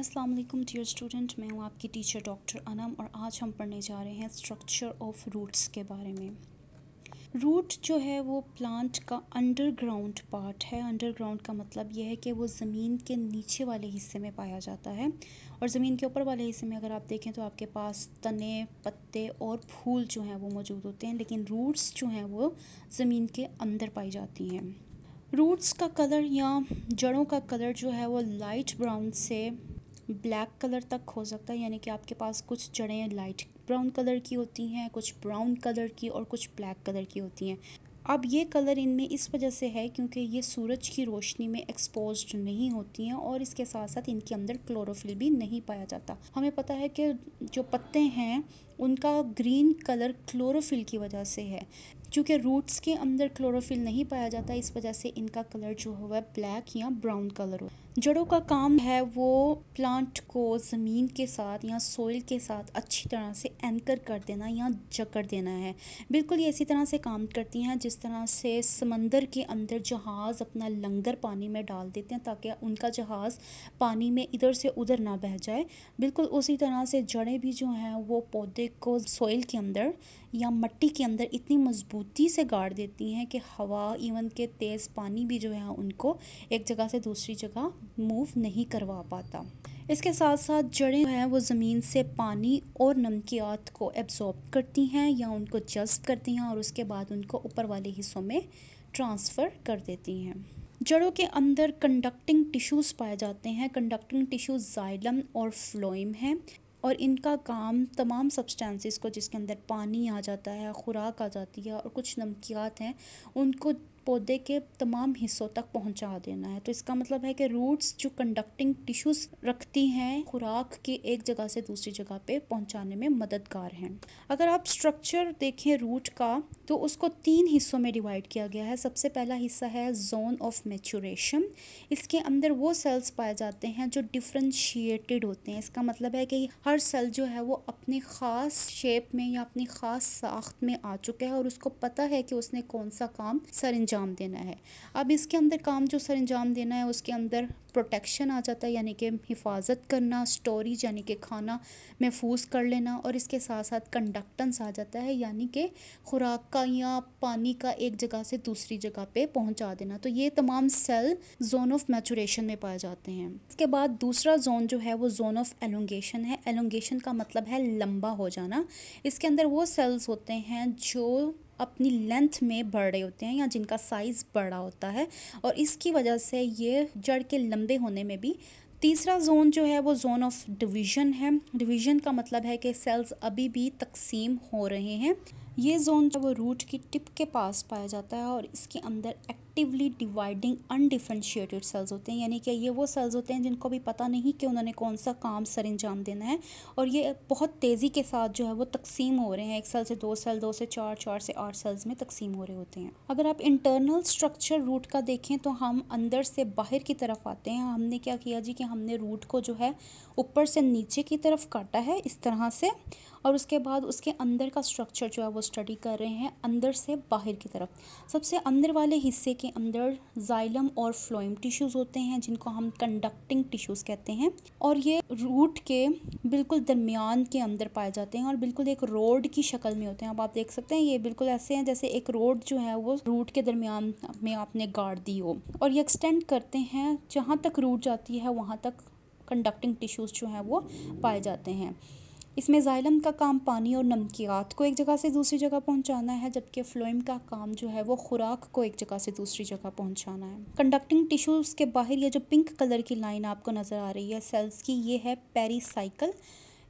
अस्सलाम वालेकुम dear student मैं हूँ आपकी टीचर डॉक्टर अनम और आज हम पढ़ने जा रहे हैं स्ट्रक्चर ऑफ रूट्स के बारे में रूट जो है वो प्लांट का अंडरग्राउंड पार्ट है अंडरग्राउंड का मतलब यह है कि वो ज़मीन के नीचे वाले हिस्से में पाया जाता है और ज़मीन के ऊपर वाले हिस्से में अगर आप देखें तो आपके पास तने पत्ते और फूल जो हैं वो मौजूद होते हैं लेकिन रूट्स जो हैं वो ज़मीन के अंदर पाई जाती हैं रूट्स का कलर या जड़ों का कलर जो है वो लाइट ब्राउन से ब्लैक कलर तक हो सकता है यानी कि आपके पास कुछ जड़ें लाइट ब्राउन कलर की होती हैं कुछ ब्राउन कलर की और कुछ ब्लैक कलर की होती हैं अब ये कलर इनमें इस वजह से है क्योंकि ये सूरज की रोशनी में एक्सपोज नहीं होती हैं और इसके साथ साथ इनके अंदर क्लोरोफिल भी नहीं पाया जाता हमें पता है कि जो पत्ते हैं उनका ग्रीन कलर क्लोरोफिल की वजह से है क्योंकि रूट्स के अंदर क्लोरोफिल नहीं पाया जाता इस वजह से इनका कलर जो हुआ ब्लैक या ब्राउन कलर हो जड़ों का काम है वो प्लांट को ज़मीन के साथ या सोइल के साथ अच्छी तरह से एंकर कर देना या जकड़ देना है बिल्कुल ये इसी तरह से काम करती हैं जिस तरह से समंदर के अंदर जहाज़ अपना लंगर पानी में डाल देते हैं ताकि उनका जहाज़ पानी में इधर से उधर ना बह जाए बिल्कुल उसी तरह से जड़ें भी जो हैं वो पौधे को सोइल के अंदर या मट्टी के अंदर इतनी मजबूती से गाड़ देती हैं कि हवा इवन के तेज़ पानी भी जो है उनको एक जगह से दूसरी जगह मूव नहीं करवा पाता इसके साथ साथ जड़ें हैं वो ज़मीन से पानी और नमकियात को एब्ज़ॉर्ब करती हैं या उनको जज्ब करती हैं और उसके बाद उनको ऊपर वाले हिस्सों में ट्रांसफ़र कर देती हैं जड़ों के अंदर कंडक्टिंग टिश्यूज़ पाए जाते हैं कंडक्टिंग टिश्यूज़ जाइलम और फ्लोइम हैं और इनका काम तमाम सब्सटेंसेस को जिसके अंदर पानी आ जाता है खुराक आ जाती है और कुछ नमकियात हैं उनको पौधे के तमाम हिस्सों तक पहुंचा देना है तो इसका मतलब है कि रूट्स जो कंडक्टिंग टिश्यूज रखती हैं खुराक की एक जगह से दूसरी जगह पे पहुंचाने में मददगार हैं अगर आप स्ट्रक्चर देखें रूट का तो उसको तीन हिस्सों में डिवाइड किया गया है सबसे पहला हिस्सा है जोन ऑफ मेचूरेशन इसके अंदर वो सेल्स पाए जाते हैं जो डिफ्रेंशिएटेड होते हैं इसका मतलब है कि हर सेल जो है वो अपने ख़ास शेप में या अपनी ख़ास साख्त में आ चुका है और उसको पता है कि उसने कौन सा काम सर अंजाम देना है अब इसके अंदर काम जो सर अंजाम देना है उसके अंदर प्रोटेक्शन आ जाता है यानी कि हिफाजत करना स्टोरेज यानी कि खाना महफूज कर लेना और इसके साथ साथ कंडक्टेंस आ जाता है यानी कि खुराक का या पानी का एक जगह से दूसरी जगह पे पहुंचा देना तो ये तमाम सेल जोन ऑफ मैचुरेशन में पाए जाते हैं इसके बाद दूसरा जोन जो है वो जोन ऑफ एलोंगेशन है एलोंगेशन का मतलब है लंबा हो जाना इसके अंदर वो सेल्स होते हैं जो अपनी लेंथ में बढ़ रहे होते हैं या जिनका साइज़ बड़ा होता है और इसकी वजह से ये जड़ के लंबे होने में भी तीसरा जोन जो है वो जोन ऑफ डिवीज़न है डिवीज़न का मतलब है कि सेल्स अभी भी तकसीम हो रहे हैं ये जोन जो वो रूट की टिप के पास पाया जाता है और इसके अंदर act actively dividing undifferentiated cells होते हैं यानी कि ये वो सेल्स होते हैं जिनको भी पता नहीं कि उन्होंने कौन सा काम सर अंजाम देना है और ये बहुत तेज़ी के साथ जो है वो तकसीम हो रहे हैं एक सेल से दो सेल दो से चार चार से आठ सेल्स में तकसीम हो रहे होते हैं अगर आप इंटरनल स्ट्रक्चर रूट का देखें तो हम अंदर से बाहर की तरफ आते हैं हमने क्या किया जी कि हमने रूट को जो है ऊपर से नीचे की तरफ काटा है इस तरह से और उसके बाद उसके अंदर का स्ट्रक्चर जो है वो स्टडी कर रहे हैं अंदर से बाहर की तरफ सबसे अंदर वाले हिस्से के के अंदर जाइलम और फ्लोइम टिश्यूज़ होते हैं जिनको हम कंडक्टिंग टिश्यूज़ कहते हैं और ये रूट के बिल्कुल दरमियान के अंदर पाए जाते हैं और बिल्कुल एक रोड की शक्ल में होते हैं अब आप देख सकते हैं ये बिल्कुल ऐसे हैं जैसे एक रोड जो है वो रूट के दरमियान में आपने गाड़ दी हो और ये एक्सटेंड करते हैं जहाँ तक रूट जाती है वहाँ तक कंडक्टिंग टिश्यूज़ जो हैं वो पाए जाते हैं इसमें ज़ाइलम का काम पानी और नमकियात को एक जगह से दूसरी जगह पहुंचाना है जबकि फ्लोइम का काम जो है वो खुराक को एक जगह से दूसरी जगह पहुंचाना है कंडक्टिंग टिश्यूज़ के बाहर ये जो पिंक कलर की लाइन आपको नज़र आ रही है सेल्स की ये है साइकिल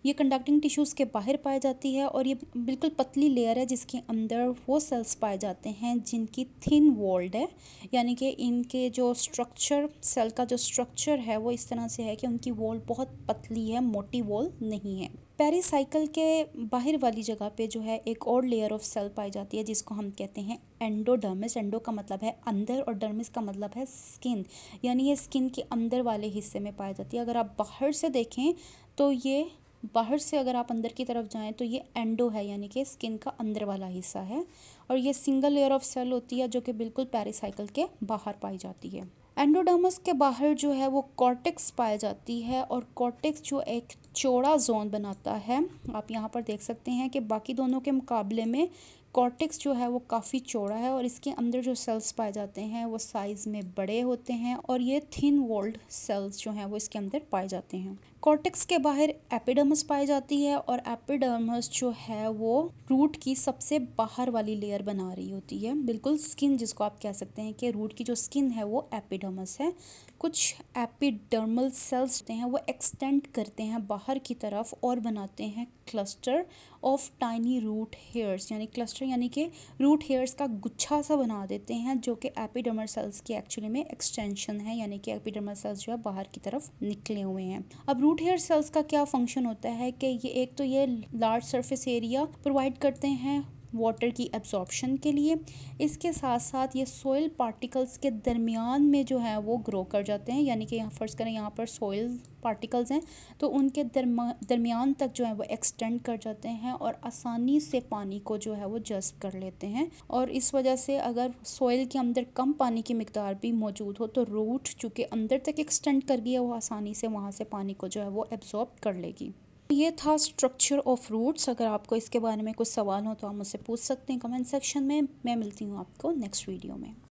ये कंडक्टिंग टिश्यूज़ के बाहर पाई जाती है और ये बिल्कुल पतली लेयर है जिसके अंदर वो सेल्स पाए जाते हैं जिनकी थिन वॉल्ड है यानी कि इनके जो स्ट्रक्चर सेल का जो स्ट्रक्चर है वो इस तरह से है कि उनकी वॉल बहुत पतली है मोटी वॉल नहीं है पेरिसाइकिल के बाहर वाली जगह पे जो है एक और लेयर ऑफ सेल पाई जाती है जिसको हम कहते हैं एंडोडर्मिस एंडो का मतलब है अंदर और डर्मिस का मतलब है स्किन यानी ये स्किन के अंदर वाले हिस्से में पाई जाती है अगर आप बाहर से देखें तो ये बाहर से अगर आप अंदर की तरफ जाएं तो ये एंडो है यानी कि स्किन का अंदर वाला हिस्सा है और ये सिंगल लेयर ऑफ सेल होती है जो कि बिल्कुल पेरिसाइकिल के बाहर पाई जाती है एंडोडर्मस के बाहर जो है वो कॉर्टेक्स पाई जाती है और कॉर्टेक्स जो एक चौड़ा जोन बनाता है आप यहाँ पर देख सकते हैं कि बाकी दोनों के मुकाबले में कॉर्टेक्स जो है वो काफ़ी चौड़ा है और इसके अंदर जो सेल्स पाए जाते हैं वो साइज़ में बड़े होते हैं और ये थिन वॉल्ड सेल्स जो हैं वो इसके अंदर पाए जाते हैं कॉर्टेक्स के बाहर एपिडर्मस पाई जाती है और एपिडर्मस जो है वो रूट की सबसे बाहर वाली लेयर बना रही होती है बिल्कुल स्किन जिसको आप कह सकते हैं कि रूट की जो स्किन है वो एपिडर्मस है कुछ एपिडर्मल सेल्स होते हैं वो एक्सटेंड करते हैं बाहर की तरफ और बनाते हैं cluster of tiny root hairs यानी क्लस्टर यानी कि रूट हेयर्स का गुच्छा सा बना देते हैं जो कि एपिडर्मल सेल्स की एक्चुअली में एक्सटेंशन है यानी कि एपिडर्मल सेल्स जो है बाहर की तरफ निकले हुए हैं अब रूट हेयर सेल्स का क्या फंक्शन होता है कि ये एक तो ये लार्ज सर्फेस एरिया प्रोवाइड करते हैं वाटर की एब्जॉर्बशन के लिए इसके साथ साथ ये सोयल पार्टिकल्स के दरमियान में जो है वो ग्रो कर जाते हैं यानी कि यहाँ फ़र्ज़ करें यहाँ पर सोयल पार्टिकल्स हैं तो उनके दरमा दरमियान तक जो है वो एक्सटेंड कर जाते हैं और आसानी से पानी को जो है वो जस्ब कर लेते हैं और इस वजह से अगर सोयल के अंदर कम पानी की मकदार भी मौजूद हो तो रूट चूँकि अंदर तक एक्सटेंड कर गया वो आसानी से वहाँ से पानी को जो है वो एब्जॉर्ब कर लेगी ये था स्ट्रक्चर ऑफ रूट्स अगर आपको इसके बारे में कुछ सवाल हो तो आप मुझसे पूछ सकते हैं कमेंट सेक्शन में मैं मिलती हूँ आपको नेक्स्ट वीडियो में